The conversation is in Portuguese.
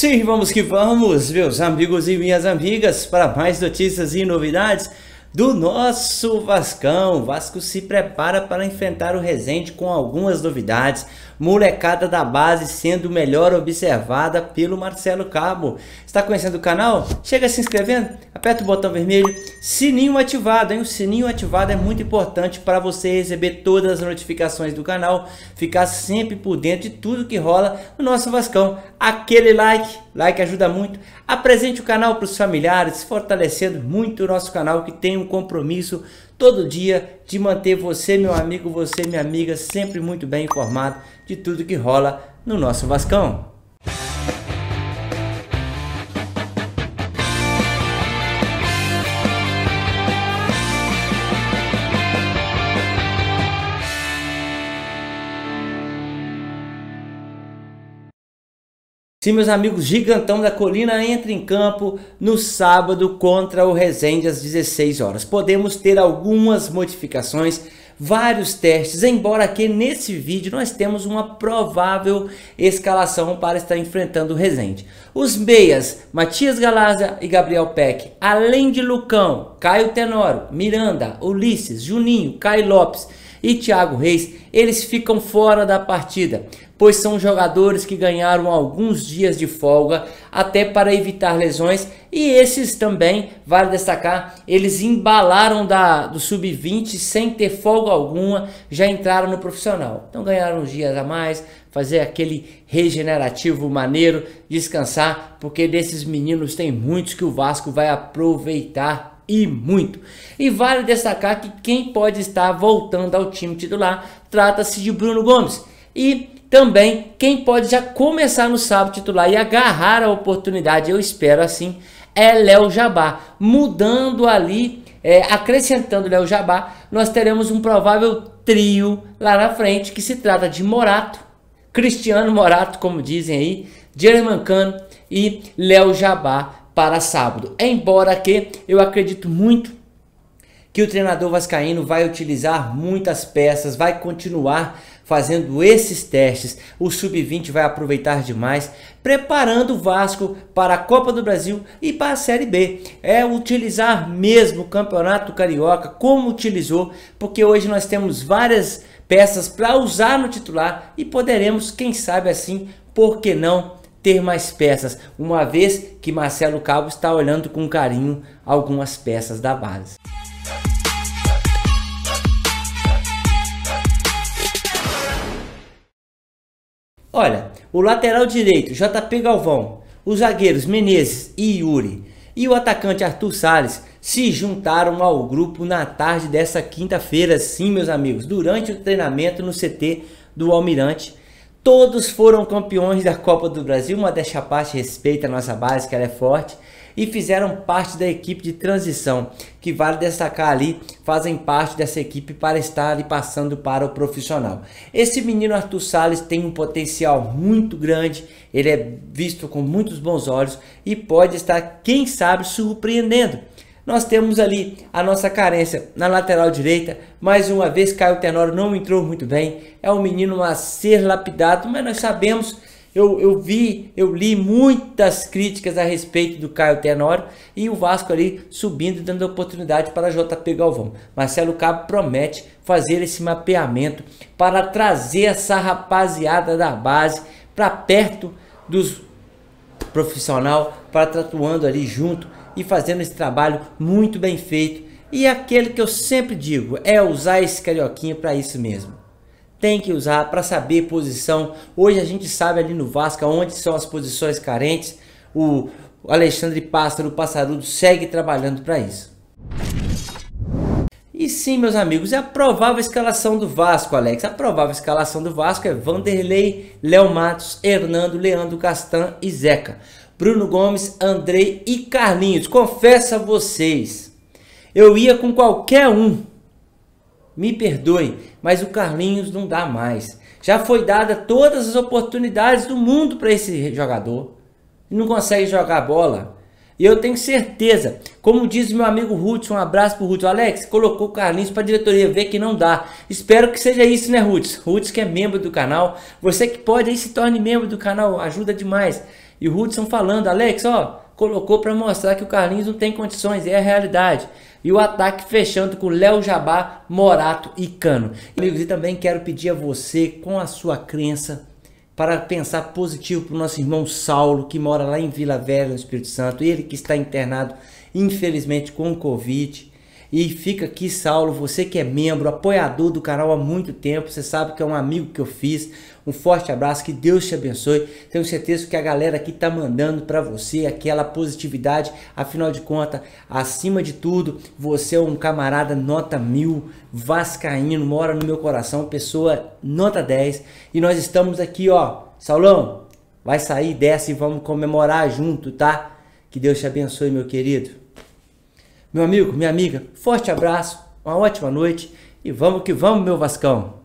Sim, vamos que vamos, meus amigos e minhas amigas, para mais notícias e novidades do nosso Vascão. O Vasco se prepara para enfrentar o Resende com algumas novidades molecada da base sendo melhor observada pelo Marcelo Cabo. Está conhecendo o canal? Chega se inscrevendo, aperta o botão vermelho, sininho ativado, hein? O sininho ativado é muito importante para você receber todas as notificações do canal, ficar sempre por dentro de tudo que rola no nosso Vascão. Aquele like, like ajuda muito. Apresente o canal para os familiares, fortalecendo muito o nosso canal que tem um compromisso todo dia de manter você, meu amigo, você, minha amiga, sempre muito bem informado de tudo que rola no nosso Vascão. Sim, meus amigos, Gigantão da Colina entra em campo no sábado contra o Resende às 16 horas. Podemos ter algumas modificações, vários testes, embora que nesse vídeo nós temos uma provável escalação para estar enfrentando o Resende. Os meias, Matias Galaza e Gabriel Peck, além de Lucão, Caio Tenório, Miranda, Ulisses, Juninho, Caio Lopes e Thiago Reis, eles ficam fora da partida, pois são jogadores que ganharam alguns dias de folga até para evitar lesões e esses também, vale destacar, eles embalaram da, do sub-20 sem ter folga alguma, já entraram no profissional. Então ganharam dias a mais, fazer aquele regenerativo maneiro, descansar, porque desses meninos tem muitos que o Vasco vai aproveitar e muito. E vale destacar que quem pode estar voltando ao time titular trata-se de Bruno Gomes. E também quem pode já começar no sábado titular e agarrar a oportunidade, eu espero assim, é Léo Jabá, mudando ali é, acrescentando Léo Jabá, nós teremos um provável trio lá na frente que se trata de Morato, Cristiano Morato, como dizem aí, Jeremy Cano e Léo Jabá para sábado. Embora que eu acredito muito que o treinador vascaíno vai utilizar muitas peças, vai continuar fazendo esses testes. O sub-20 vai aproveitar demais, preparando o Vasco para a Copa do Brasil e para a Série B. É utilizar mesmo o Campeonato Carioca como utilizou, porque hoje nós temos várias peças para usar no titular e poderemos, quem sabe assim, por que não ter mais peças, uma vez que Marcelo Cabo está olhando com carinho algumas peças da base. Olha, o lateral direito, JP Galvão, os zagueiros Menezes e Yuri e o atacante Arthur Salles se juntaram ao grupo na tarde dessa quinta-feira, sim, meus amigos, durante o treinamento no CT do Almirante. Todos foram campeões da Copa do Brasil, uma deixa parte respeita a nossa base, que ela é forte e fizeram parte da equipe de transição, que vale destacar ali, fazem parte dessa equipe para estar ali passando para o profissional. Esse menino Arthur Salles tem um potencial muito grande, ele é visto com muitos bons olhos e pode estar, quem sabe, surpreendendo. Nós temos ali a nossa carência na lateral direita. Mais uma vez, Caio Tenório não entrou muito bem. É um menino a ser lapidado, mas nós sabemos eu, eu vi, eu li muitas críticas a respeito do Caio Tenório e o Vasco ali subindo, dando oportunidade para JP Galvão. Marcelo Cabo promete fazer esse mapeamento para trazer essa rapaziada da base para perto dos profissional, para tatuando ali junto e fazendo esse trabalho muito bem feito. E é aquele que eu sempre digo é usar esse carioquinha para isso mesmo tem que usar para saber posição. Hoje a gente sabe ali no Vasco onde são as posições carentes. O Alexandre Pássaro, Passarudo, segue trabalhando para isso. E sim, meus amigos, é a provável escalação do Vasco, Alex. A provável escalação do Vasco é Vanderlei, Léo Matos, Hernando, Leandro Castan e Zeca. Bruno Gomes, Andrei e Carlinhos. Confesso a vocês, eu ia com qualquer um me perdoem, mas o Carlinhos não dá mais. Já foi dada todas as oportunidades do mundo para esse jogador. Não consegue jogar bola. E eu tenho certeza, como diz meu amigo Hudson, um abraço para o Hudson. Alex, colocou o Carlinhos para a diretoria ver que não dá. Espero que seja isso, né, Hudson? Hudson que é membro do canal. Você que pode aí se torne membro do canal, ajuda demais. E o Hudson falando, Alex, ó, colocou para mostrar que o Carlinhos não tem condições, é a realidade. E o ataque fechando com Léo Jabá, Morato e Cano. Amigos, e também quero pedir a você, com a sua crença, para pensar positivo para o nosso irmão Saulo, que mora lá em Vila Velha, no Espírito Santo, ele que está internado, infelizmente, com o Covid. E fica aqui, Saulo, você que é membro, apoiador do canal há muito tempo, você sabe que é um amigo que eu fiz. Um forte abraço, que Deus te abençoe. Tenho certeza que a galera aqui tá mandando para você aquela positividade. Afinal de contas, acima de tudo, você é um camarada nota mil, vascaíno, mora no meu coração, pessoa nota 10. E nós estamos aqui, ó. Saulão, vai sair dessa e vamos comemorar junto, tá? Que Deus te abençoe, meu querido. Meu amigo, minha amiga, forte abraço, uma ótima noite e vamos que vamos, meu Vascão!